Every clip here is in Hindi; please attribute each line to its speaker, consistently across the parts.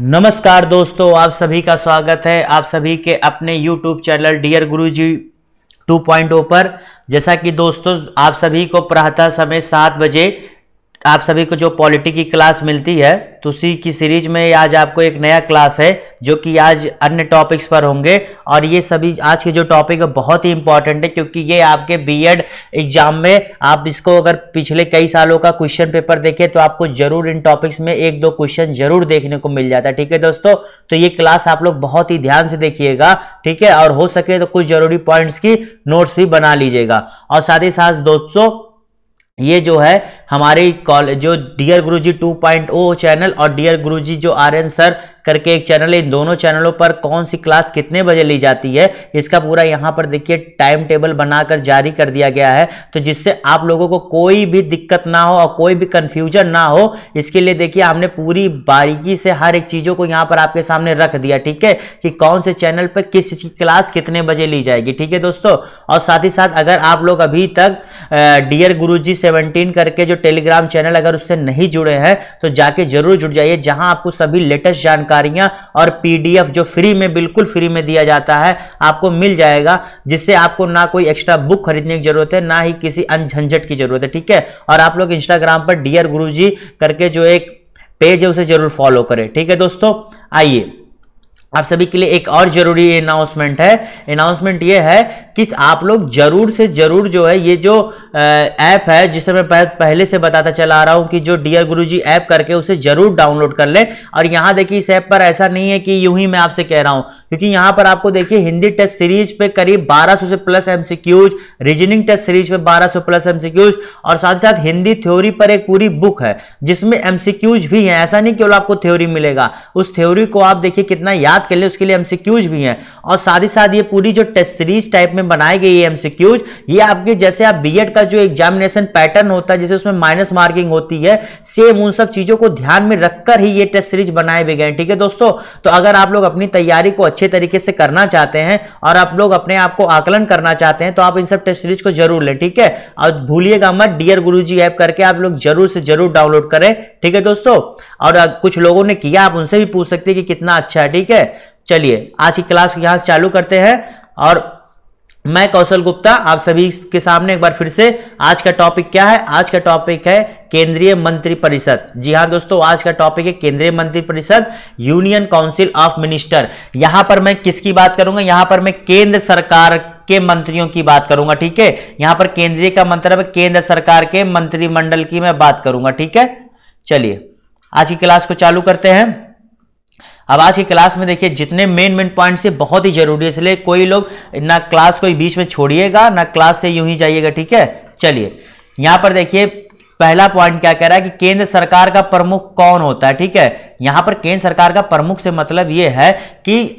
Speaker 1: नमस्कार दोस्तों आप सभी का स्वागत है आप सभी के अपने YouTube चैनल डियर गुरुजी 2.0 पर जैसा कि दोस्तों आप सभी को प्रातः समय सात बजे आप सभी को जो पॉलिटी की क्लास मिलती है तो उसी की सीरीज में आज आपको एक नया क्लास है जो कि आज अन्य टॉपिक्स पर होंगे और ये सभी आज के जो टॉपिक है बहुत ही इंपॉर्टेंट है क्योंकि ये आपके बीएड एग्जाम में आप इसको अगर पिछले कई सालों का क्वेश्चन पेपर देखें तो आपको जरूर इन टॉपिक्स में एक दो क्वेश्चन जरूर देखने को मिल जाता है ठीक है दोस्तों तो ये क्लास आप लोग बहुत ही ध्यान से देखिएगा ठीक है और हो सके तो कुछ जरूरी पॉइंट्स की नोट्स भी बना लीजिएगा और साथ ही साथ दोस्तों ये जो है हमारे कॉलेज जो डियर गुरुजी 2.0 चैनल और डियर गुरुजी जो आर्यन सर करके एक चैनल है इन दोनों चैनलों पर कौन सी क्लास कितने बजे ली जाती है इसका पूरा यहाँ पर देखिए टाइम टेबल बनाकर जारी कर दिया गया है तो जिससे आप लोगों को कोई भी दिक्कत ना हो और कोई भी कन्फ्यूजन ना हो इसके लिए देखिए हमने पूरी बारीकी से हर एक चीज़ों को यहाँ पर आपके सामने रख दिया ठीक है कि कौन से चैनल पर किस की क्लास कितने बजे ली जाएगी ठीक है दोस्तों और साथ ही साथ अगर आप लोग अभी तक डियर गुरु जी से सेवनटीन करके जो टेलीग्राम चैनल अगर उससे नहीं जुड़े हैं तो जाके जरूर जुड़ जाइए जहां आपको सभी लेटेस्ट जानकारियां और पीडीएफ जो फ्री में बिल्कुल फ्री में दिया जाता है आपको मिल जाएगा जिससे आपको ना कोई एक्स्ट्रा बुक खरीदने की जरूरत है ना ही किसी अनझंझट की जरूरत है ठीक है और आप लोग इंस्टाग्राम पर डियर गुरु करके जो एक पेज है उसे जरूर फॉलो करें ठीक है दोस्तों आइए आप सभी के लिए एक और जरूरी अनाउंसमेंट है अनाउंसमेंट ये है कि आप लोग जरूर से जरूर जो है ये जो ऐप है जिसे मैं पहले से बताता चला आ रहा हूँ कि जो डियर गुरुजी ऐप करके उसे जरूर डाउनलोड कर लें और यहाँ देखिए इस ऐप पर ऐसा नहीं है कि यूं ही मैं आपसे कह रहा हूँ क्योंकि यहाँ पर आपको देखिए हिंदी टेस्ट सीरीज पे करीब बारह से plus MCQs reasoning test series पे बारह प्लस एम और साथ ही साथ हिंदी थ्योरी पर एक पूरी बुक है जिसमें एमसीक्यूज भी है ऐसा नहीं केवल आपको थ्योरी मिलेगा उस थ्योरी को आप देखिए कितना याद बात कर ले उसके लिए एमसीक्यूज भी हैं और साथ ही साथ ये पूरी जो टेस्ट सीरीज टाइप में बनाई गई है एमसीक्यूज ये आपके जैसे आप बीएड का जो एग्जामिनेशन पैटर्न होता है जैसे उसमें माइनस मार्किंग होती है सेम उन सब चीजों को ध्यान में रखकर ही ये टेस्ट सीरीज बनाए भी गए ठीक है दोस्तों तो अगर आप लोग अपनी तैयारी को अच्छे तरीके से करना चाहते हैं और आप लोग अपने आप को आकलन करना चाहते हैं तो आप इन सब टेस्ट सीरीज को जरूर लें ठीक है और भूलिएगा मत डियर गुरु ऐप करके आप लोग जरूर से जरूर डाउनलोड करें ठीक है दोस्तों और कुछ लोगों ने किया आप उनसे भी पूछ सकते हैं कि कितना अच्छा है ठीक है चलिए आज की क्लास यहाँ से चालू करते हैं और मैं कौशल गुप्ता आप सभी के सामने एक बार फिर से आज का टॉपिक क्या है आज का टॉपिक है केंद्रीय मंत्री परिषद जी हाँ दोस्तों आज का टॉपिक है केंद्रीय मंत्री परिषद यूनियन काउंसिल ऑफ मिनिस्टर यहाँ पर मैं किसकी बात करूंगा यहाँ पर मैं केंद्र सरकार के मंत्रियों की बात करूंगा ठीक है यहाँ पर केंद्रीय का मतलब केंद्र सरकार के मंत्रिमंडल की मैं बात करूंगा ठीक है चलिए आज की क्लास को चालू करते हैं अब आज की क्लास में देखिए जितने मेन मेन पॉइंट से बहुत ही जरूरी है इसलिए कोई लोग ना क्लास कोई बीच में छोड़िएगा ना क्लास से यूं ही जाइएगा ठीक है चलिए यहाँ पर देखिए पहला पॉइंट क्या कह रहा है कि केंद्र सरकार का प्रमुख कौन होता है ठीक है यहाँ पर केंद्र सरकार का प्रमुख से मतलब ये है कि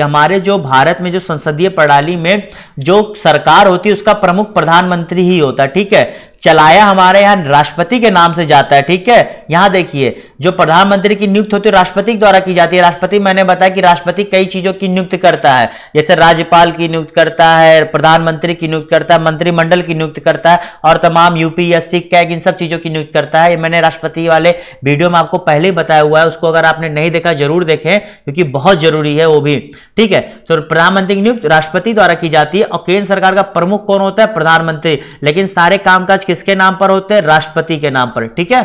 Speaker 1: हमारे जो भारत में जो संसदीय प्रणाली में जो सरकार होती है उसका प्रमुख प्रधानमंत्री ही होता है ठीक है चलाया हमारे यहाँ राष्ट्रपति के नाम से जाता है ठीक है यहाँ देखिए जो प्रधानमंत्री की नियुक्त होती है राष्ट्रपति द्वारा की जाती है राष्ट्रपति मैंने बताया कि राष्ट्रपति कई चीजों की नियुक्त करता है जैसे राज्यपाल की नियुक्त करता है प्रधानमंत्री की नियुक्त करता है मंत्रिमंडल की नियुक्त करता है और तमाम यूपीएससी कैग इन सब चीजों की नियुक्त करता है ये मैंने राष्ट्रपति वाले वीडियो में आपको पहले ही बताया हुआ है उसको अगर आपने नहीं देखा जरूर देखें क्योंकि बहुत जरूरी है वो भी ठीक है तो प्रधानमंत्री की नियुक्त राष्ट्रपति द्वारा की जाती है और केंद्र सरकार का प्रमुख कौन होता है प्रधानमंत्री लेकिन सारे कामकाज किसके नाम पर होते हैं राष्ट्रपति के नाम पर ठीक है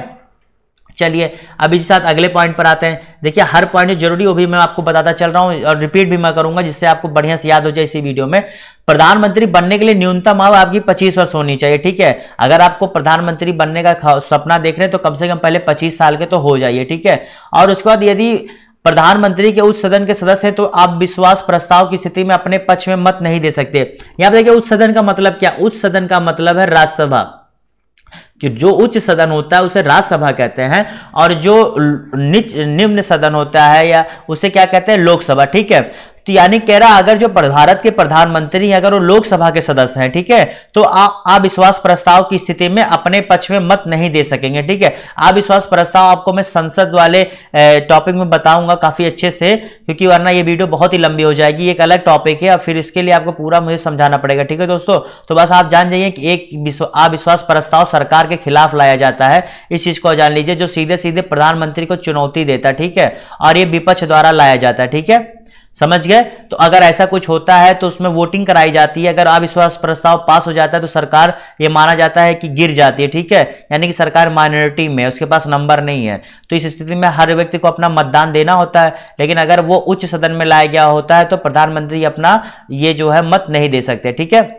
Speaker 1: चलिए अभी के साथ अगले पॉइंट पर आते हैं देखिए हर पॉइंट जो जरूरी वो भी मैं आपको बताता चल रहा हूँ और रिपीट भी मैं करूंगा जिससे आपको बढ़िया से याद हो जाए इसी वीडियो में प्रधानमंत्री बनने के लिए न्यूनतम आयु आपकी पच्चीस वर्ष होनी चाहिए ठीक है अगर आपको प्रधानमंत्री बनने का सपना देख रहे हैं तो कम से कम पहले पच्चीस साल के तो हो जाइए ठीक है और उसके बाद यदि प्रधानमंत्री के उच्च सदन के सदस्य हैं तो आप विश्वास प्रस्ताव की स्थिति में अपने पक्ष में मत नहीं दे सकते यहाँ पर देखिए उच्च सदन का मतलब क्या उच्च सदन का मतलब है राज्यसभा कि जो उच्च सदन होता है उसे राज्यसभा कहते हैं और जो निच निम्न सदन होता है या उसे क्या कहते हैं लोकसभा ठीक है तो यानी कह रहा अगर जो भारत के प्रधानमंत्री हैं अगर वो लोकसभा के सदस्य हैं ठीक है तो आप अविश्वास प्रस्ताव की स्थिति में अपने पक्ष में मत नहीं दे सकेंगे ठीक है अविश्वास प्रस्ताव आपको मैं संसद वाले टॉपिक में बताऊंगा काफी अच्छे से क्योंकि वरना ये वीडियो बहुत ही लंबी हो जाएगी एक अलग टॉपिक है और फिर इसके लिए आपको पूरा मुझे समझाना पड़ेगा ठीक है दोस्तों तो बस आप जान जाइए कि एक अविश्वास प्रस्ताव सरकार के खिलाफ लाया जाता है इस चीज को जान लीजिए जो सीधे सीधे प्रधानमंत्री को चुनौती देता ठीक है और ये विपक्ष द्वारा लाया जाता है ठीक है समझ गए तो अगर ऐसा कुछ होता है तो उसमें वोटिंग कराई जाती है अगर अविश्वास प्रस्ताव पास हो जाता है तो सरकार ये माना जाता है कि गिर जाती है ठीक है यानी कि सरकार माइनॉरिटी में उसके पास नंबर नहीं है तो इस स्थिति में हर व्यक्ति को अपना मतदान देना होता है लेकिन अगर वो उच्च सदन में लाया गया होता है तो प्रधानमंत्री अपना ये जो है मत नहीं दे सकते ठीक है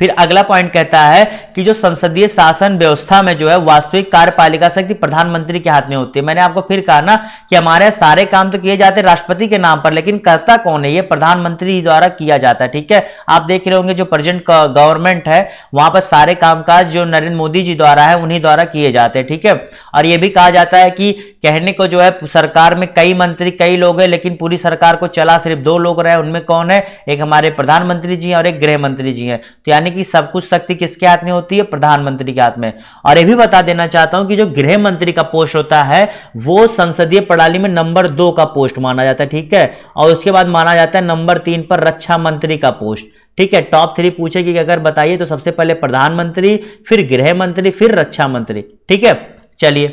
Speaker 1: फिर अगला पॉइंट कहता है कि जो संसदीय शासन व्यवस्था में जो है वास्तविक कार्यपालिका शक्ति प्रधानमंत्री के हाथ में होती है मैंने आपको फिर कहा ना कि हमारे सारे काम तो किए जाते हैं राष्ट्रपति के नाम पर लेकिन करता कौन है ये प्रधानमंत्री द्वारा किया जाता है ठीक है आप देख रहे होंगे जो प्रेजेंट गवर्नमेंट है वहां पर सारे कामकाज जो नरेंद्र मोदी जी द्वारा है उन्हीं द्वारा किए जाते हैं ठीक है और यह भी कहा जाता है कि कहने को जो है सरकार में कई मंत्री कई लोग हैं लेकिन पूरी सरकार को चला सिर्फ दो लोग रहे उनमें कौन है एक हमारे प्रधानमंत्री जी हैं और एक गृह मंत्री जी हैं तो यानी यानी कि सब कुछ शक्ति किसके हाथ में होती है प्रधानमंत्री के हाथ में और यह भी बता देना चाहता हूं कि जो गृह मंत्री का पोस्ट होता है वो संसदीय प्रणाली में नंबर दो का पोस्ट माना जाता है ठीक है और उसके बाद माना जाता है नंबर तीन पर रक्षा मंत्री का पोस्ट ठीक है टॉप थ्री कि अगर बताइए तो सबसे पहले प्रधानमंत्री फिर गृह मंत्री फिर रक्षा मंत्री ठीक है चलिए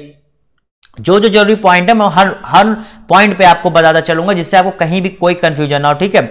Speaker 1: जो जो जरूरी पॉइंट है मैं हर हर पॉइंट पे आपको बताता चलूंगा जिससे आपको कहीं भी कोई कंफ्यूजन ना हो ठीक है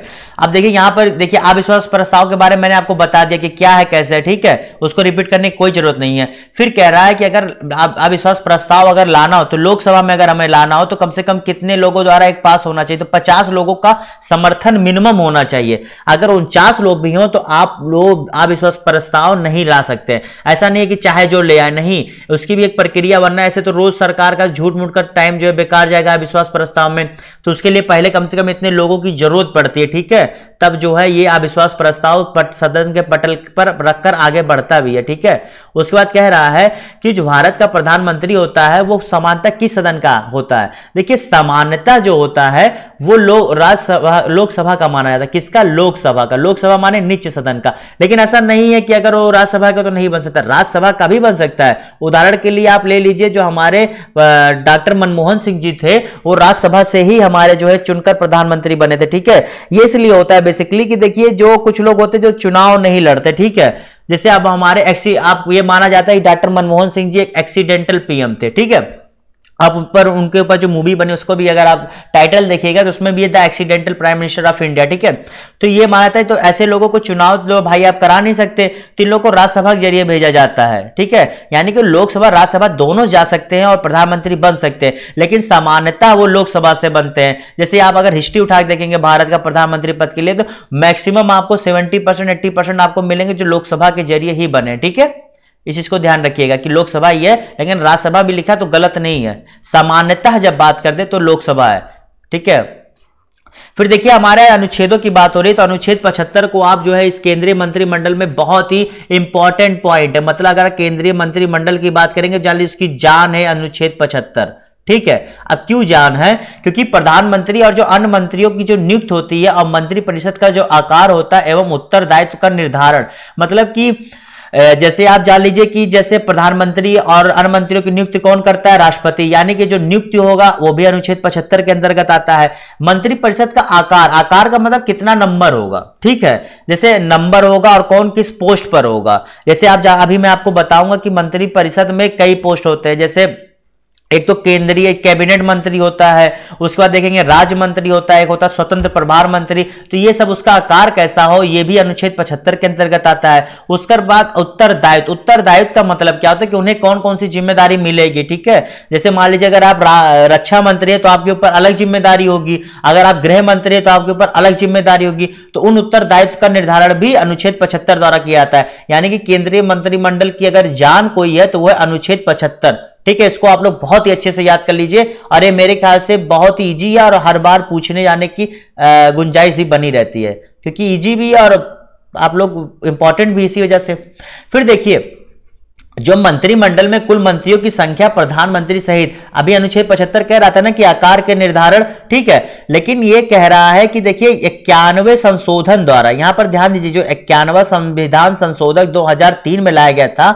Speaker 1: अब देखिए यहां पर देखिए अविश्वास प्रस्ताव के बारे में मैंने आपको बता दिया कि क्या है कैसे है ठीक है उसको रिपीट करने की कोई जरूरत नहीं है फिर कह रहा है कि अगर अविश्वास प्रस्ताव अगर लाना हो तो लोकसभा में अगर हमें लाना हो तो कम से कम कितने लोगों द्वारा एक पास होना चाहिए तो पचास लोगों का समर्थन मिनिमम होना चाहिए अगर उनचास लोग भी हों तो आप लोग अविश्वास प्रस्ताव नहीं ला सकते ऐसा नहीं है कि चाहे जो ले आए नहीं उसकी भी एक प्रक्रिया वरना ऐसे तो रोज सरकार का झूठ मूठ का टाइम जो है बेकार जाएगा अविश्वास प्रस्ताव में तो उसके लिए पहले कम से कम इतने लोगों की जरूरत पड़ती है ठीक है तब जो है ये अविश्वास प्रस्ताव पट सदन के पटल पर रखकर आगे बढ़ता भी है ठीक है उसके बाद कह रहा है कि जो भारत का प्रधानमंत्री होता है वो समानता किस सदन का होता है देखिए समानता जो होता है वो लोग राज्यसभा लोकसभा का माना जाता है किसका लोकसभा का लोकसभा माने निच सदन का लेकिन ऐसा नहीं है कि अगर वो राज्यसभा का तो नहीं बन सकता राज्यसभा का भी बन सकता है उदाहरण के लिए आप ले लीजिए जो हमारे आ, डॉक्टर मनमोहन सिंह जी थे वो राज्यसभा से ही हमारे जो है चुनकर प्रधानमंत्री बने थे ठीक है ये इसलिए होता है बेसिकली कि देखिए जो कुछ लोग होते जो चुनाव नहीं लड़ते ठीक है जैसे अब हमारे एक्सी आप ये माना जाता है डॉक्टर मनमोहन सिंह जी एक एक्सीडेंटल पीएम थे ठीक है आप उन पर उनके ऊपर जो मूवी बनी उसको भी अगर आप टाइटल देखिएगा तो उसमें भी है the accidental prime minister of India ठीक है तो ये माना था तो ऐसे लोगों को चुनाव लो भाई आप करा नहीं सकते तो इन लोगों को राज्यसभा के जरिए भेजा जाता है ठीक है यानी कि लोकसभा राज्यसभा दोनों जा सकते हैं और प्रधानमंत्री बन सकते हैं लेकिन सामान्यता वो लोकसभा से बनते हैं जैसे आप अगर हिस्ट्री उठा के देखेंगे भारत का प्रधानमंत्री पद के लिए तो मैक्सिमम आपको सेवेंटी परसेंट आपको मिलेंगे जो लोकसभा के जरिए ही बने ठीक है इस चीज़ को ध्यान रखिएगा कि लोकसभा ही है लेकिन राज्यसभा भी लिखा तो गलत नहीं है सामान्यतः जब बात कर दे तो लोकसभा है ठीक है फिर देखिए हमारे अनुच्छेदों की बात हो रही है तो अनुच्छेद 75 को आप जो है इस केंद्रीय मंत्रिमंडल में बहुत ही इंपॉर्टेंट पॉइंट है मतलब अगर केंद्रीय मंत्रिमंडल की बात करेंगे जान उसकी जान है अनुच्छेद 75 ठीक है अब क्यों जान है क्योंकि प्रधानमंत्री और जो अन्य मंत्रियों की जो नियुक्त होती है और मंत्रिपरिषद का जो आकार होता है एवं उत्तरदायित्व का निर्धारण मतलब की जैसे आप जान लीजिए कि जैसे प्रधानमंत्री और अन्य मंत्रियों की नियुक्ति कौन करता है राष्ट्रपति यानी कि जो नियुक्ति होगा वो भी अनुच्छेद पचहत्तर के अंतर्गत आता है मंत्रिपरिषद का आकार आकार का मतलब कितना नंबर होगा ठीक है जैसे नंबर होगा और कौन किस पोस्ट पर होगा जैसे आप अभी मैं आपको बताऊंगा कि मंत्रिपरिषद में कई पोस्ट होते हैं जैसे एक तो केंद्रीय कैबिनेट मंत्री होता है उसके बाद देखेंगे राज्य मंत्री होता है एक होता है स्वतंत्र प्रभार मंत्री तो ये सब उसका आकार कैसा हो ये भी अनुच्छेद 75 के अंतर्गत आता है उसके बाद उत्तरदायित्व उत्तरदायित्व का मतलब क्या होता है कि उन्हें कौन कौन सी जिम्मेदारी मिलेगी ठीक है जैसे मान लीजिए अगर आप रक्षा मंत्री है तो आपके ऊपर अलग जिम्मेदारी होगी अगर आप गृह मंत्री है तो आपके ऊपर अलग जिम्मेदारी होगी तो उन उत्तरदायित्व का निर्धारण भी अनुच्छेद पचहत्तर द्वारा किया जाता है यानी कि केंद्रीय मंत्रिमंडल की अगर जान कोई है तो वह अनुच्छेद पचहत्तर ठीक है इसको आप लोग बहुत ही अच्छे से याद कर लीजिए और ये मेरे ख्याल से बहुत ही ईजी है और हर बार पूछने जाने की गुंजाइश भी बनी रहती है क्योंकि ईजी भी है और आप लोग इंपॉर्टेंट भी इसी वजह से फिर देखिए जो मंत्रिमंडल में कुल मंत्रियों की संख्या प्रधानमंत्री सहित अभी अनुच्छेद पचहत्तर कह रहा था ना कि आकार के निर्धारण ठीक है लेकिन ये कह रहा है कि देखिए इक्यानवे संशोधन द्वारा यहां पर ध्यान दीजिए जो इक्यानवा संविधान संशोधक 2003 में लाया गया था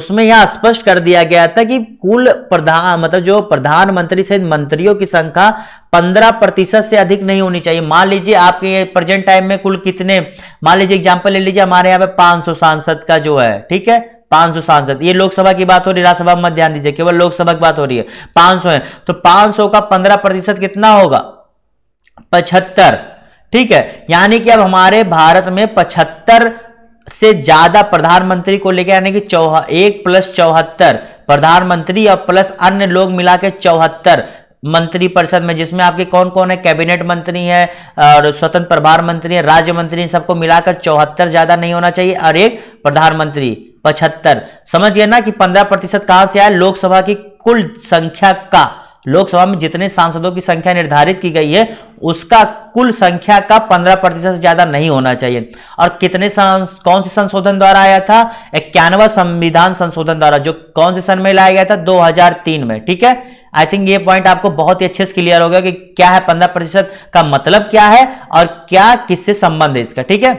Speaker 1: उसमें यह स्पष्ट कर दिया गया था कि कुल प्रधान मतलब जो प्रधानमंत्री सहित मंत्रियों की संख्या पंद्रह प्रतिशत से अधिक नहीं होनी चाहिए मान लीजिए आपके प्रेजेंट टाइम में कुल कितने मान लीजिए एग्जाम्पल ले लीजिए हमारे यहाँ पे 500 सांसद का जो है ठीक है 500 सांसद ये लोकसभा की बात हो रही है राज्यसभा मत ध्यान दीजिए केवल लोकसभा की बात हो रही है पांच सौ है तो पांच सौ का पंद्रह प्रतिशत कितना होगा पचहत्तर ठीक है यानी कि अब हमारे भारत में पचहत्तर से ज्यादा प्रधानमंत्री को लेकर यानी कि चौह एक प्लस चौहत्तर प्रधानमंत्री और प्लस अन्य लोग मिला के चौहत्तर मंत्री परिषद में जिसमें आपके कौन कौन है कैबिनेट मंत्री है और स्वतंत्र प्रभार मंत्री है राज्य मंत्री सबको मिलाकर चौहत्तर ज्यादा नहीं होना चाहिए और एक प्रधानमंत्री पचहत्तर समझिए ना कि पंद्रह प्रतिशत कहां से आया लोकसभा की कुल संख्या का लोकसभा में जितने सांसदों की संख्या निर्धारित की गई है उसका कुल संख्या का पंद्रह प्रतिशत से ज्यादा नहीं होना चाहिए और कितने कौन से संशोधन द्वारा आया था इक्यानवा संविधान संशोधन द्वारा जो कौन से सन में लाया गया था 2003 में ठीक है आई थिंक ये पॉइंट आपको बहुत ही अच्छे से क्लियर हो गया कि क्या है पंद्रह प्रतिशत का मतलब क्या है और क्या किससे संबंध है इसका ठीक है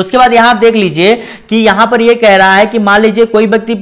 Speaker 1: उसके बाद यहां देख लीजिए कि यहां पर यह कह रहा है कि मान लीजिए कोई व्यक्ति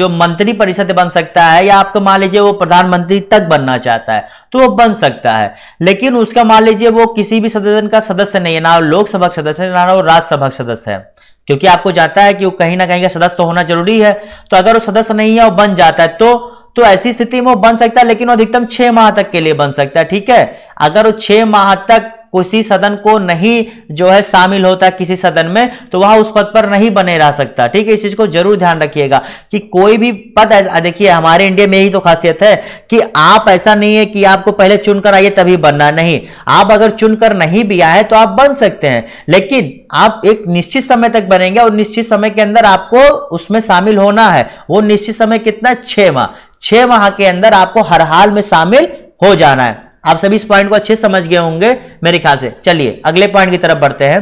Speaker 1: जो मंत्री परिषद बन सकता है या आपको मान लीजिए वो प्रधानमंत्री तक बनना चाहता है तो वो बन सकता है लेकिन उसका मान लीजिए वो किसी भी सदन का सदस्य नहीं है ना लोकसभा सदस्य है ना राज्यसभा सदस्य है क्योंकि आपको जाता है कि वो कहीं ना कहीं का सदस्य तो होना जरूरी है तो अगर वो सदस्य नहीं है और बन जाता है तो तो ऐसी स्थिति में वो बन सकता है लेकिन अधिकतम छह माह तक के लिए बन सकता है ठीक है अगर वो छह माह तक किसी सदन को नहीं जो है शामिल होता है किसी सदन में तो वह उस पद पर नहीं बने रह सकता ठीक है इस चीज को जरूर ध्यान रखिएगा कि कोई भी पद देखिए हमारे इंडिया में यही तो खासियत है कि आप ऐसा नहीं है कि आपको पहले चुनकर आइए तभी बनना नहीं आप अगर चुनकर नहीं भी आए तो आप बन सकते हैं लेकिन आप एक निश्चित समय तक बनेंगे और निश्चित समय के अंदर आपको उसमें शामिल होना है वो निश्चित समय कितना छह माह छह माह के अंदर आपको हर हाल में शामिल हो जाना है आप सभी इस पॉइंट को अच्छे समझ गए होंगे मेरे ख्याल से चलिए अगले पॉइंट की तरफ बढ़ते हैं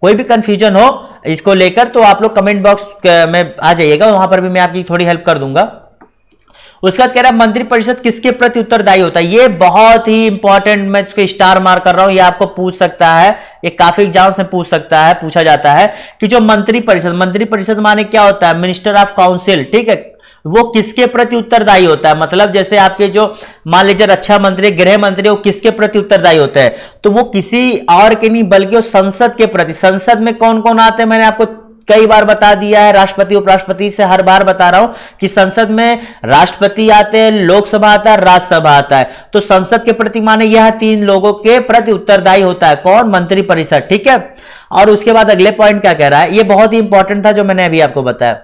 Speaker 1: कोई भी कंफ्यूजन हो इसको लेकर तो आप लोग कमेंट बॉक्स में आ जाइएगा वहां पर भी मैं आपकी थोड़ी हेल्प कर दूंगा उसके बाद कह रहा है मंत्रिपरिषद किसके प्रति उत्तरदायी होता है ये बहुत ही इंपॉर्टेंट मैं इसको स्टार मार कर रहा हूं ये आपको पूछ सकता है ये काफी एग्जाम से पूछ सकता है पूछा जाता है कि जो मंत्रिपरिषद मंत्रिपरिषद माने क्या होता है मिनिस्टर ऑफ काउंसिल ठीक है वो किसके प्रति उत्तरदायी होता है मतलब जैसे आपके जो मान लीजिए रक्षा मंत्री गृह मंत्री वो किसके प्रति उत्तरदायी होता है तो वो किसी और के नहीं बल्कि वो संसद के प्रति संसद में कौन कौन आते हैं मैंने आपको कई बार बता दिया है राष्ट्रपति उपराष्ट्रपति से हर बार बता रहा हूं कि संसद में राष्ट्रपति आते हैं लोकसभा आता है राज्यसभा आता है तो संसद के प्रति माने यह तीन लोगों के प्रति उत्तरदायी होता है कौन मंत्रिपरिषद ठीक है और उसके बाद अगले पॉइंट क्या कह रहा है यह बहुत ही इंपॉर्टेंट था जो मैंने अभी आपको बताया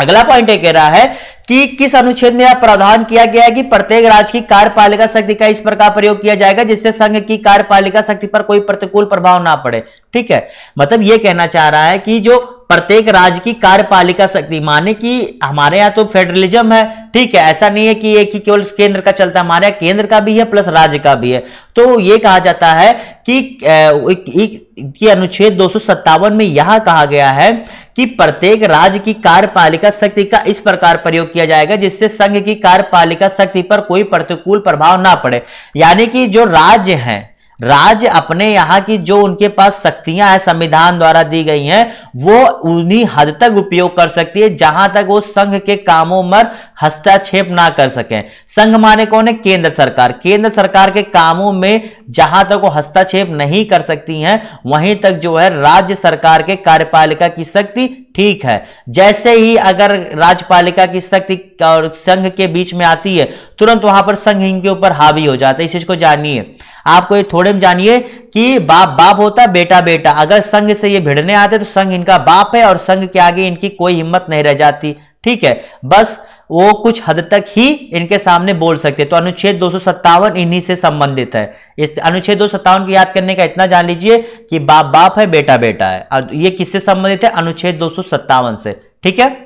Speaker 1: अगला पॉइंट ये कह रहा है कि किस अनुच्छेद में यह प्रावधान किया गया है कि प्रत्येक राज्य की कार्यपालिका शक्ति का इस प्रकार प्रयोग किया जाएगा जिससे संघ की कार्यपालिका शक्ति पर कोई प्रतिकूल प्रभाव ना पड़े ठीक है मतलब यह कहना चाह रहा है कि जो प्रत्येक राज्य की कार्यपालिका शक्ति माने कि हमारे यहाँ तो फेडरलिज्म है ठीक है ऐसा नहीं है कि एक ही केवल केंद्र का चलता है हमारे यहाँ केंद्र का भी है प्लस राज्य का भी है तो ये कहा जाता है कि अनुच्छेद दो में यह कहा गया है कि प्रत्येक राज्य की कार्यपालिका शक्ति का इस प्रकार प्रयोग किया जाएगा जिससे संघ की कार्यपालिका शक्ति पर कोई प्रतिकूल प्रभाव ना पड़े यानी कि जो राज्य हैं राज्य अपने यहाँ की जो उनके पास शक्तियां हैं संविधान द्वारा दी गई हैं वो उन्हीं हद तक उपयोग कर सकती है जहां तक वो संघ के कामों पर हस्तक्षेप ना कर सकें संघ माने कौन है केंद्र सरकार केंद्र सरकार के कामों में जहां तक वो हस्तक्षेप नहीं कर सकती हैं वहीं तक जो है राज्य सरकार के कार्यपालिका की शक्ति ठीक है जैसे ही अगर राज्यपालिका की शक्ति और संघ के बीच में आती है तुरंत वहां पर संघ इनके ऊपर हावी हो जाता है इस चीज को जानिए आपको ये थोड़े में जानिए कि बाप बाप होता है बेटा बेटा अगर संघ से ये भिड़ने आते तो संघ इनका बाप है और संघ के आगे इनकी कोई हिम्मत नहीं रह जाती ठीक है बस वो कुछ हद तक ही इनके सामने बोल सकते तो अनुच्छेद दो इन्हीं से संबंधित है इस अनुच्छेद दो की याद करने का इतना जान लीजिए कि बाप बाप है बेटा बेटा है और ये किससे संबंधित है अनुच्छेद दो से ठीक है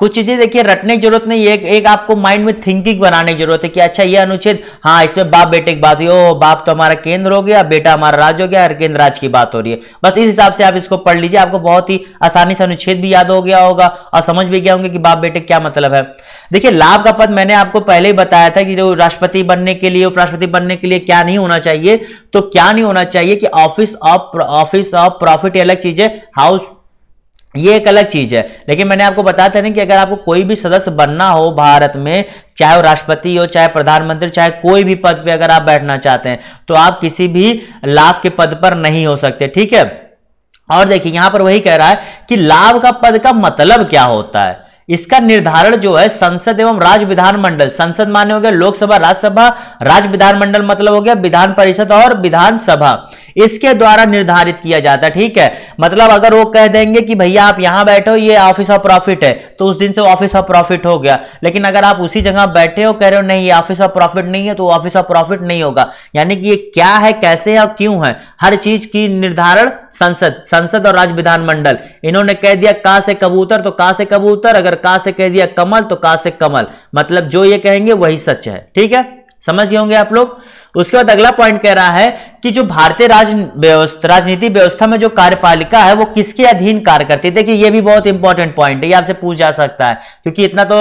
Speaker 1: कुछ चीजें देखिए रटने की जरूरत नहीं है एक, एक आपको माइंड में थिंकिंग बनाने की जरूरत है कि अच्छा ये अनुच्छेद हाँ इसमें बाप बेटे की बात हुई ओ बाप तो हमारा केंद्र हो गया बेटा हमारा राज हो गया और केंद्र राज की बात हो रही है बस इस हिसाब से आप इसको पढ़ लीजिए आपको बहुत ही आसानी से अनुच्छेद भी याद हो गया होगा और समझ भी गया होंगे कि बाप बेटे क्या मतलब है देखिए लाभ का पद मैंने आपको पहले ही बताया था कि जो राष्ट्रपति बनने के लिए उपराष्ट्रपति बनने के लिए क्या नहीं होना चाहिए तो क्या नहीं होना चाहिए कि office of office of profit अलग चीज है हाउस ये एक अलग चीज़ है लेकिन मैंने आपको बताया था ना कि अगर आपको कोई भी सदस्य बनना हो भारत में चाहे वो राष्ट्रपति हो चाहे प्रधानमंत्री चाहे कोई भी पद पे अगर आप बैठना चाहते हैं तो आप किसी भी लाभ के पद पर नहीं हो सकते ठीक है और देखिए यहां पर वही कह रहा है कि लाभ का पद का मतलब क्या होता है इसका निर्धारण जो है संसद एवं राज्य विधानमंडल संसद माने हो गया लोकसभा राज्यसभा राज्य विधानमंडल मतलब हो गया विधान परिषद और विधानसभा इसके द्वारा निर्धारित किया जाता है ठीक है मतलब अगर वो कह देंगे कि भैया आप यहां बैठो ये ऑफिस ऑफ प्रॉफिट है तो उस दिन से ऑफिस ऑफ प्रॉफिट हो गया लेकिन अगर आप उसी जगह बैठे हो कह रहे हो नहीं ये ऑफिस ऑफ प्रॉफिट नहीं है तो ऑफिस ऑफ प्रॉफिट नहीं होगा यानी कि ये क्या है कैसे है और क्यों है हर चीज की निर्धारण संसद संसद और राज्य विधानमंडल इन्होंने कह दिया कहा से कबूतर तो कहा से कबूतर अगर का से कह दिया कमल तो का से कमल मतलब जो ये कहेंगे वही सच है ठीक है समझ गए होंगे आप लोग उसके बाद अगला पॉइंट कह रहा है कि जो भारतीय राज राजनीति व्यवस्था में जो कार्यपालिका है वो किसके अधीन कार्य करती है देखिए ये भी बहुत इंपॉर्टेंट पॉइंट है ये आपसे पूछ जा सकता है क्योंकि इतना तो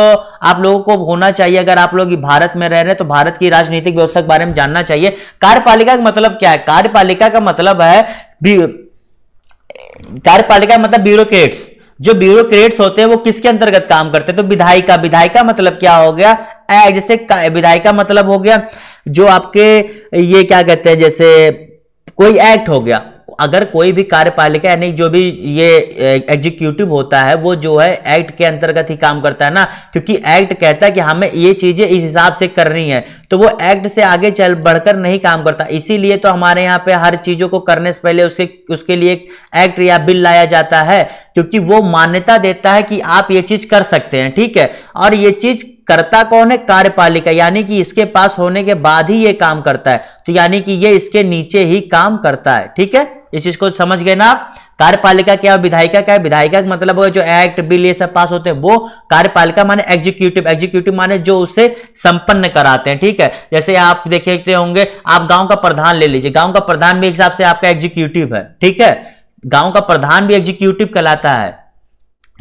Speaker 1: आप लोगों को होना चाहिए अगर आप लोग भारत में रह रहे हैं तो भारत की राजनीतिक व्यवस्था के बारे में जानना चाहिए कार्यपालिका का मतलब क्या है कार्यपालिका का मतलब है कार्यपालिका मतलब ब्यूरोक्रेट्स जो ब्यूरोक्रेट्स होते हैं वो किसके अंतर्गत काम करते हैं तो विधायिका विधायिका मतलब क्या हो गया जैसे विधायिका मतलब हो गया जो आपके ये क्या कहते हैं जैसे कोई एक्ट हो गया अगर कोई भी कार्यपालिका यानी जो भी ये एग्जीक्यूटिव होता है वो जो है एक्ट के अंतर्गत ही काम करता है ना क्योंकि एक्ट कहता है कि हमें ये चीजें इस हिसाब से करनी है तो वो एक्ट से आगे चल बढ़कर नहीं काम करता इसीलिए तो हमारे यहाँ पे हर चीजों को करने से पहले उसके उसके लिए एक्ट या बिल लाया जाता है क्योंकि वो मान्यता देता है कि आप ये चीज कर सकते हैं ठीक है और ये चीज करता कौन है कार्यपालिका यानी कि इसके पास होने के बाद ही ये काम करता है तो यानी कि ये इसके नीचे ही काम करता है ठीक है इस चीज को समझ गए ना आप कार्यपालिका क्या है विधायिका क्या है विधायिका का मतलब जो एक्ट बिल ये सब पास होते हैं वो कार्यपालिका माने एग्जीक्यूटिव एग्जीक्यूटिव माने जो उसे संपन्न कराते हैं ठीक है जैसे आप देखते होंगे आप गांव का प्रधान ले लीजिए गांव का प्रधान भी हिसाब से आपका एग्जीक्यूटिव है ठीक है गांव का प्रधान भी एग्जीक्यूटिव कहलाता है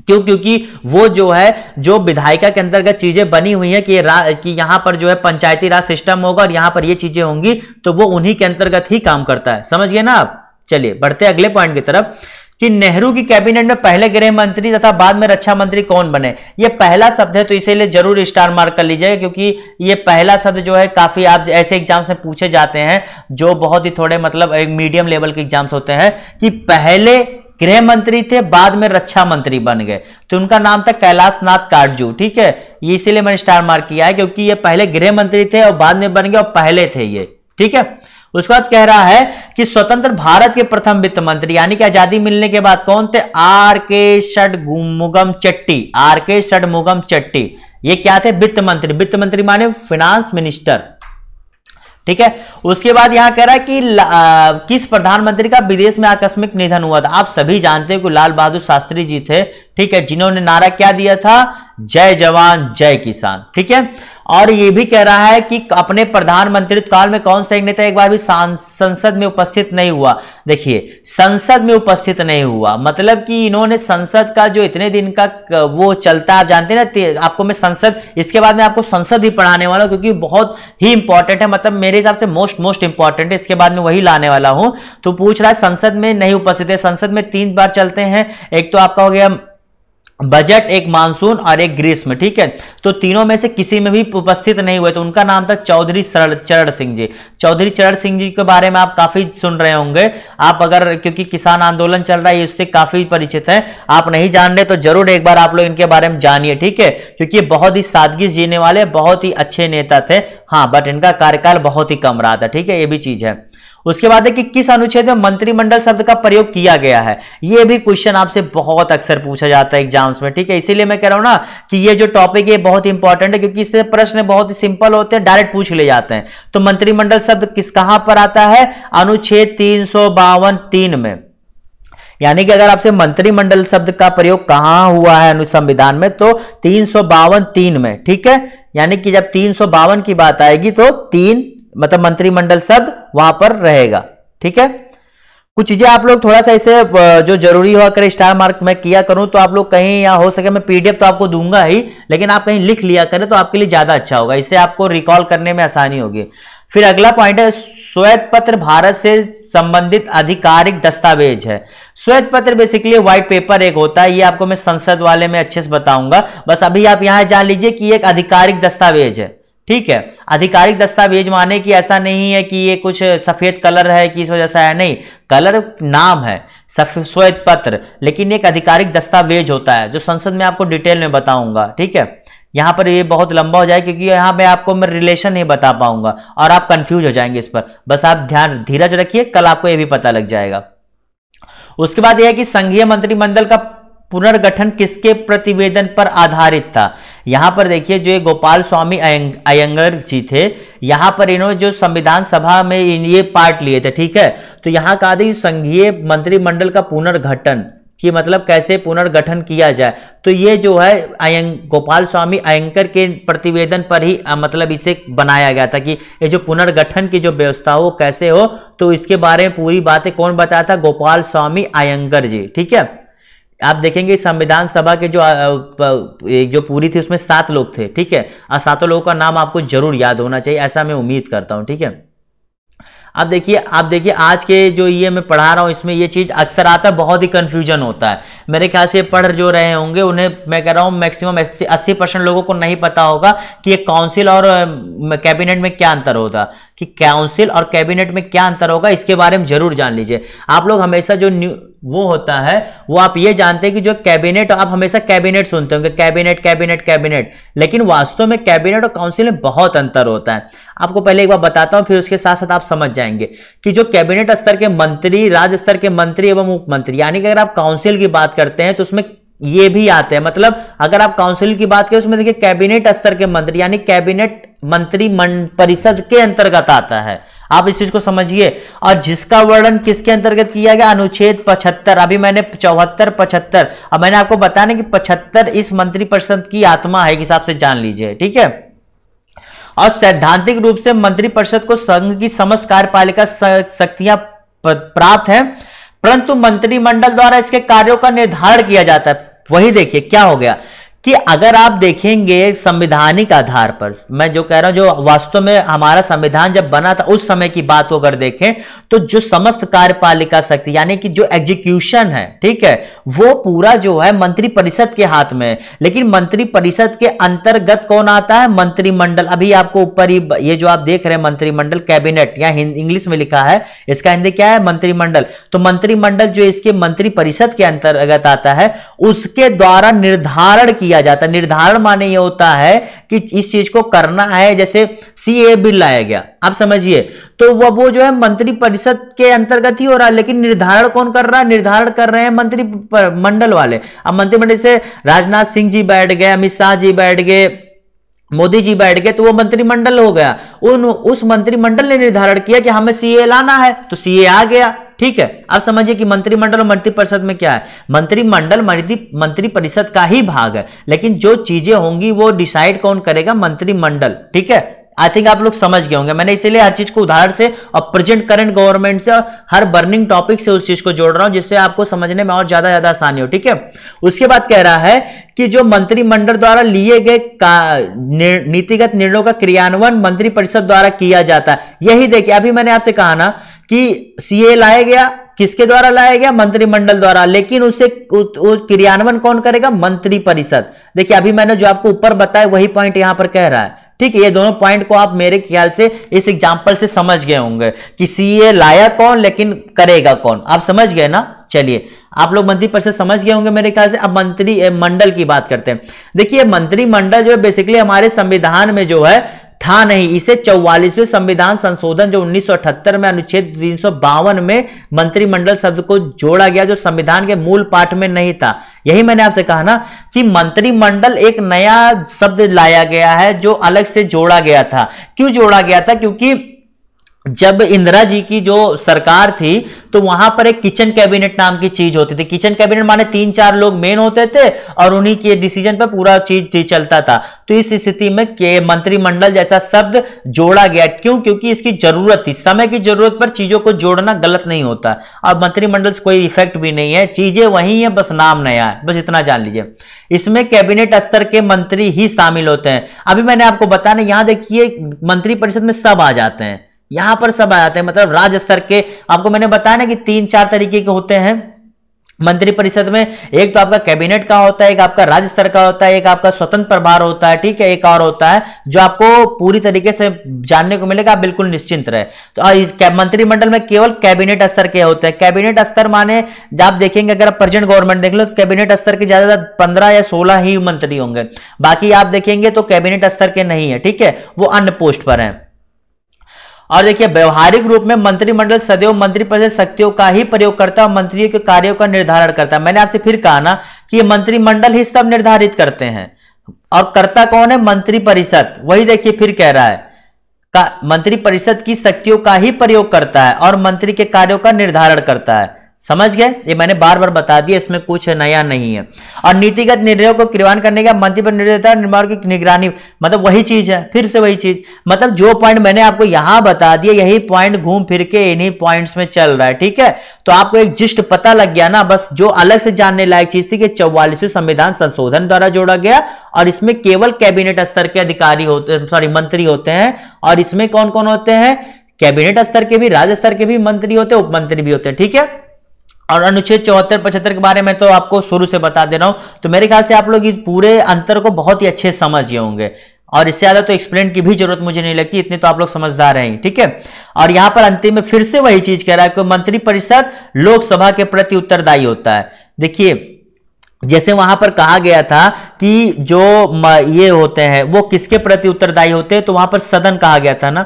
Speaker 1: क्यों क्योंकि वो जो है जो विधायिका के अंतर्गत चीजें बनी हुई है कि ये कि यहां पर जो है पंचायती राज सिस्टम होगा और यहां पर ये चीजें होंगी तो वो उन्हीं के अंतर्गत ही काम करता है समझिए ना आप चलिए बढ़ते अगले पॉइंट की तरफ कि नेहरू की कैबिनेट में पहले गृह मंत्री तथा बाद में रक्षा मंत्री कौन बने ये पहला शब्द है तो इसीलिए जरूर स्टार मार्क कर लीजिएगा क्योंकि ये पहला शब्द जो है काफी आप ऐसे एग्जाम्स में पूछे जाते हैं जो बहुत ही थोड़े मतलब एक मीडियम लेवल के एग्जाम्स होते हैं कि पहले गृह मंत्री थे बाद में रक्षा मंत्री बन गए तो उनका नाम था कैलाश नाथ काटजू ठीक है ये इसीलिए मैंने स्टार मार्क किया है क्योंकि ये पहले गृह मंत्री थे और बाद में बन गए और पहले थे ये ठीक है उसके बाद कह रहा है कि स्वतंत्र भारत के प्रथम वित्त मंत्री यानी कि आजादी मिलने के बाद कौन थे आर के मुगम चट्टी आर के मुगम चट्टी ये क्या थे वित्त मंत्री वित्त मंत्री माने फिनांस मिनिस्टर ठीक है उसके बाद यहां कह रहा है कि किस प्रधानमंत्री का विदेश में आकस्मिक निधन हुआ था आप सभी जानते हो कि लाल बहादुर शास्त्री जी थे ठीक है जिन्होंने नारा क्या दिया था जय जवान जय किसान ठीक है और ये भी कह रहा है कि अपने प्रधानमंत्री काल में कौन सा एक नेता एक बार भी संसद में उपस्थित नहीं हुआ देखिए संसद में उपस्थित नहीं हुआ मतलब कि इन्होंने संसद का जो इतने दिन का वो चलता आप जानते हैं ना आपको मैं संसद इसके बाद में आपको संसद ही पढ़ाने वाला हूँ क्योंकि बहुत ही इंपॉर्टेंट है मतलब मेरे हिसाब से मोस्ट मोस्ट इंपॉर्टेंट है इसके बाद में वही लाने वाला हूँ तो पूछ रहा है संसद में नहीं उपस्थित है संसद में तीन बार चलते हैं एक तो आपका हो गया बजट एक मानसून और एक ग्रीष्म ठीक है तो तीनों में से किसी में भी उपस्थित नहीं हुए तो उनका नाम था चौधरी चरण सिंह जी चौधरी चरण सिंह जी के बारे में आप काफी सुन रहे होंगे आप अगर क्योंकि किसान आंदोलन चल रहा है इससे काफी परिचित है आप नहीं जान रहे तो जरूर एक बार आप लोग इनके बारे में जानिए ठीक है क्योंकि बहुत ही सादगी जीने वाले बहुत ही अच्छे नेता थे हाँ बट इनका कार्यकाल बहुत ही कम रहा था ठीक है ये भी चीज है उसके बाद है कि किस अनुच्छेद में मंत्रिमंडल शब्द का प्रयोग किया गया है यह भी क्वेश्चन आपसे बहुत अक्सर पूछा जाता है एग्जाम्स में ठीक है इसीलिए मैं कह रहा हूं ना कि ये जो टॉपिक है बहुत इंपॉर्टेंट है क्योंकि इससे प्रश्न बहुत ही सिंपल होते हैं डायरेक्ट पूछ ले जाते हैं तो मंत्रिमंडल शब्द किस कहां पर आता है अनुच्छेद तीन सौ बावन तीन में यानी कि अगर आपसे मंत्रिमंडल शब्द का प्रयोग कहां हुआ है अनुसंविधान में तो तीन सौ बावन तीन में ठीक है यानी कि जब तीन सौ बावन की बात आएगी तो तीन मतलब मंत्रिमंडल सब वहां पर रहेगा ठीक है कुछ चीजें आप लोग थोड़ा सा इसे जो जरूरी हो अगर स्टार मार्क मैं किया करूं तो आप लोग कहीं या हो सके मैं पीडीएफ तो आपको दूंगा ही लेकिन आप कहीं लिख लिया करें तो आपके लिए ज्यादा अच्छा होगा इससे आपको रिकॉल करने में आसानी होगी फिर अगला पॉइंट है श्वेत पत्र भारत से संबंधित आधिकारिक दस्तावेज है श्वेत पत्र बेसिकली व्हाइट पेपर एक होता है ये आपको मैं संसद वाले में अच्छे से बताऊंगा बस अभी आप यहां जान लीजिए कि एक आधिकारिक दस्तावेज है ठीक है आधिकारिक दस्तावेज माने कि ऐसा नहीं है कि ये कुछ सफ़ेद कलर है कि इस वजह से है नहीं कलर नाम है सफेद पत्र लेकिन एक आधिकारिक दस्तावेज होता है जो संसद में आपको डिटेल में बताऊंगा ठीक है यहाँ पर ये बहुत लंबा हो जाए क्योंकि यहाँ मैं आपको मैं रिलेशन नहीं बता पाऊंगा और आप कंफ्यूज हो जाएंगे इस पर बस आप ध्यान धीरज रखिए कल आपको ये भी पता लग जाएगा उसके बाद यह है कि संघीय मंत्रिमंडल का पुनर्गठन किसके प्रतिवेदन पर आधारित था यहाँ पर देखिए जो ये गोपाल स्वामी अयंगर जी थे यहाँ पर इन्होंने जो संविधान सभा में ये पार्ट लिए थे ठीक है तो यहाँ कहा था संघीय मंत्रिमंडल का पुनर्गठन कि मतलब कैसे पुनर्गठन किया जाए तो ये जो है अयंग गोपाल स्वामी अयंकर के प्रतिवेदन पर ही आ, मतलब इसे बनाया गया था कि ये जो पुनर्गठन की जो व्यवस्था हो कैसे हो तो इसके बारे में पूरी बातें कौन बताया था गोपाल स्वामी अयंकर जी ठीक है आप देखेंगे संविधान सभा के जो जो पूरी थी उसमें सात लोग थे ठीक है और सातों लोगों का नाम आपको जरूर याद होना चाहिए ऐसा मैं उम्मीद करता हूं ठीक है अब देखिए आप देखिए आज के जो ये मैं पढ़ा रहा हूँ इसमें ये चीज़ अक्सर आता है बहुत ही कन्फ्यूजन होता है मेरे ख्याल से पढ़ जो रहे होंगे उन्हें मैं कह रहा हूँ मैक्सिमम अस्सी परसेंट लोगों को नहीं पता होगा कि ये काउंसिल और कैबिनेट में क्या अंतर होता कि काउंसिल और कैबिनेट में क्या अंतर होगा इसके बारे में जरूर जान लीजिए आप लोग हमेशा जो न्यू वो होता है वो आप ये जानते हैं कि जो कैबिनेट आप हमेशा कैबिनेट सुनते होंगे कैबिनेट कैबिनेट कैबिनेट लेकिन वास्तव में कैबिनेट और काउंसिल में बहुत अंतर होता है आपको पहले एक बार बताता हूं फिर उसके साथ साथ आप समझ जाएंगे कि जो कैबिनेट स्तर के मंत्री राज्य स्तर के मंत्री एवं मुख्यमंत्री यानी कि अगर आप काउंसिल की बात करते हैं तो उसमें ये भी आते हैं मतलब अगर आप काउंसिल की बात करें उसमें देखिए कैबिनेट स्तर के मंत्री यानी कैबिनेट मंत्री परिषद के अंतर्गत आता है आप इस चीज को समझिए और जिसका वर्णन किसके अंतर्गत किया गया अनुच्छेद पचहत्तर अभी मैंने चौहत्तर पचहत्तर अब मैंने आपको बताने कि पचहत्तर इस मंत्रिपरिषद की आत्मा है हिसाब से जान लीजिए ठीक है और सैद्धांतिक रूप से मंत्रिपरिषद को संघ की समस्त कार्यपालिका शक्तियां प्राप्त है परंतु मंत्रिमंडल द्वारा इसके कार्यों का निर्धारण किया जाता है वही देखिए क्या हो गया कि अगर आप देखेंगे संविधानिक आधार पर मैं जो कह रहा हूं जो वास्तव में हमारा संविधान जब बना था उस समय की बात को अगर देखें तो जो समस्त कार्यपालिका शक्ति यानी कि जो एग्जीक्यूशन है ठीक है वो पूरा जो है मंत्रिपरिषद के हाथ में लेकिन मंत्रिपरिषद के अंतर्गत कौन आता है मंत्रिमंडल अभी आपको ऊपर ही ये जो आप देख रहे हैं मंत्रिमंडल कैबिनेट या इंग्लिश में लिखा है इसका हिंदी क्या है मंत्रिमंडल तो मंत्रिमंडल जो इसके मंत्रिपरिषद के अंतर्गत आता है उसके द्वारा निर्धारण किया किया जाता निर्धारण माने ये होता है कि इस चीज को करना है जैसे सी ए बिल लाया गया आप समझिए तो वह वो जो है मंत्रिपरिषद के अंतर्गत ही हो रहा है लेकिन निर्धारण कौन कर रहा है निर्धारण कर रहे हैं मंत्री मंडल वाले अब मंत्रिमंडल से राजनाथ सिंह जी बैठ गए अमित शाह जी बैठ गए मोदी जी बैठ गए तो वो मंत्रिमंडल हो गया उन उस मंत्रिमंडल ने निर्धारण किया कि हमें सीए लाना है तो सीए आ गया ठीक है अब समझिए कि मंत्रिमंडल और मंत्रिपरिषद में क्या है मंत्रिमंडल मंत्रिपरिषद का ही भाग है लेकिन जो चीजें होंगी वो डिसाइड कौन करेगा मंत्रिमंडल ठीक है आई थिंक आप लोग समझ गए होंगे मैंने इसीलिए हर चीज को उदाहरण से और प्रेजेंट करंट गवर्नमेंट से हर बर्निंग टॉपिक से उस चीज को जोड़ रहा हूं जिससे आपको समझने में और ज्यादा ज्यादा आसानी हो ठीक है उसके बाद कह रहा है कि जो मंत्रिमंडल द्वारा लिए गए नीतिगत निर्णयों का क्रियान्वयन मंत्रिपरिषद द्वारा किया जाता है यही देखिए अभी मैंने आपसे कहा ना कि सीए लाया गया किसके द्वारा लाया गया मंत्रिमंडल द्वारा लेकिन उसे क्रियान्वयन कौन करेगा मंत्रिपरिषद देखिए अभी मैंने जो आपको ऊपर बताया वही पॉइंट यहां पर कह रहा है ठीक है ये दोनों पॉइंट को आप मेरे ख्याल से इस एग्जाम्पल से समझ गए होंगे कि सी ए लाया कौन लेकिन करेगा कौन आप समझ गए ना चलिए आप लोग मंत्री परिषद समझ गए होंगे मेरे ख्याल से अब मंत्री मंडल की बात करते हैं देखिए मंत्रिमंडल जो है बेसिकली हमारे संविधान में जो है था नहीं इसे चौवालीसवें संविधान संशोधन जो 1978 में अनुच्छेद तीन में मंत्रिमंडल शब्द को जोड़ा गया जो संविधान के मूल पाठ में नहीं था यही मैंने आपसे कहा ना कि मंत्रिमंडल एक नया शब्द लाया गया है जो अलग से जोड़ा गया था क्यों जोड़ा गया था क्योंकि जब इंदिरा जी की जो सरकार थी तो वहां पर एक किचन कैबिनेट नाम की चीज होती थी किचन कैबिनेट माने तीन चार लोग मेन होते थे और उन्हीं के डिसीजन पर पूरा चीज चलता था तो इस स्थिति में के मंत्रिमंडल जैसा शब्द जोड़ा गया क्यों क्योंकि इसकी जरूरत थी समय की जरूरत पर चीजों को जोड़ना गलत नहीं होता अब मंत्रिमंडल से कोई इफेक्ट भी नहीं है चीजें वही है बस नाम नया है बस इतना जान लीजिए इसमें कैबिनेट स्तर के मंत्री ही शामिल होते हैं अभी मैंने आपको बताया यहां देखिए मंत्रिपरिषद में सब आ जाते हैं यहां पर सब आ जाते हैं मतलब राज्य स्तर के आपको मैंने बताया ना कि तीन चार तरीके के होते हैं मंत्री परिषद में एक तो आपका कैबिनेट का होता है एक आपका राज्य स्तर का होता है एक आपका स्वतंत्र प्रभार होता है ठीक है एक और होता है जो आपको पूरी तरीके से जानने को मिलेगा आप बिल्कुल निश्चिंत रहे तो मंत्रिमंडल में केवल कैबिनेट स्तर के होते हैं कैबिनेट स्तर माने आप देखेंगे अगर आप प्रेजेंट गवर्नमेंट देख लो तो कैबिनेट स्तर के ज्यादा पंद्रह या सोलह ही मंत्री होंगे बाकी आप देखेंगे तो कैबिनेट स्तर के नहीं है ठीक है वो अन्य पोस्ट पर है और देखिए व्यवहारिक रूप में मंत्रिमंडल सदैव मंत्रिपरिषद शक्तियों का ही प्रयोग करता है मंत्रियों के कार्यों का निर्धारण करता है मैंने आपसे फिर कहा ना कि मंत्रिमंडल ही सब निर्धारित करते हैं और करता कौन है मंत्रिपरिषद वही देखिए फिर कह रहा है मंत्रिपरिषद की शक्तियों का ही प्रयोग करता है और मंत्री के कार्यों का निर्धारण करता है समझ गए ये मैंने बार बार बता दिया इसमें कुछ नया नहीं है और नीतिगत निर्णयों को क्रियान करने का मंत्री पर निर्णय निर्माण की निगरानी मतलब वही चीज है फिर से वही चीज मतलब जो पॉइंट मैंने आपको यहां बता दिया यही पॉइंट घूम फिर के इन्हीं पॉइंट्स में चल रहा है ठीक है तो आपको एक जिस्ट पता लग गया ना बस जो अलग से जानने लायक चीज थी कि चौवालीसवीं संविधान संशोधन द्वारा जोड़ा गया और इसमें केवल कैबिनेट स्तर के अधिकारी होते सॉरी मंत्री होते हैं और इसमें कौन कौन होते हैं कैबिनेट स्तर के भी राज्य स्तर के भी मंत्री होते हैं उपमंत्री भी होते हैं ठीक है और अनुच्छेद चौहत्तर पचहत्तर के बारे में तो आपको शुरू से बता दे रहा हूँ तो मेरे ख्याल से आप लोग इस पूरे अंतर को बहुत ही अच्छे समझ गए होंगे और इससे ज़्यादा तो एक्सप्लेन की भी जरूरत मुझे नहीं लगती इतने तो आप लोग समझदार हैं ठीक है और यहाँ पर अंतिम में फिर से वही चीज़ कह रहा है कि मंत्रिपरिषद लोकसभा के प्रति उत्तरदायी होता है देखिए जैसे वहां पर कहा गया था कि जो ये होते हैं वो किसके प्रति उत्तरदायी होते हैं तो वहां पर सदन कहा गया था ना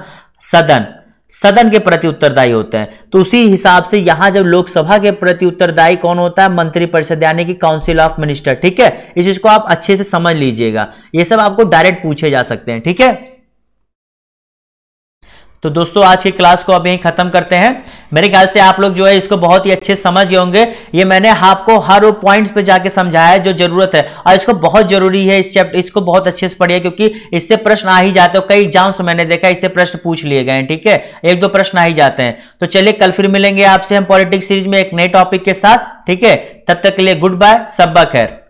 Speaker 1: सदन सदन के प्रति उत्तरदायी होते हैं तो उसी हिसाब से यहां जब लोकसभा के प्रति उत्तरदायी कौन होता है मंत्रिपरिषद यानी कि काउंसिल ऑफ मिनिस्टर ठीक है इस चीज को आप अच्छे से समझ लीजिएगा ये सब आपको डायरेक्ट पूछे जा सकते हैं ठीक है तो दोस्तों आज की क्लास को अब यहीं खत्म करते हैं मेरे ख्याल से आप लोग जो है इसको बहुत ही अच्छे समझ गए होंगे ये मैंने आपको हर वो पॉइंट्स पे जाके समझाया जो जरूरत है और इसको बहुत जरूरी है इस चैप्टर इसको बहुत अच्छे से पढ़िए क्योंकि इससे प्रश्न आ ही जाते हो कई एग्जाम्स मैंने देखा इससे प्रश्न पूछ लिए गए हैं ठीक है एक दो प्रश्न आ ही जाते हैं तो चलिए कल फिर मिलेंगे आपसे हम पॉलिटिक्स सीरीज में एक नए टॉपिक के साथ ठीक है तब तक के लिए गुड बाय सब खैर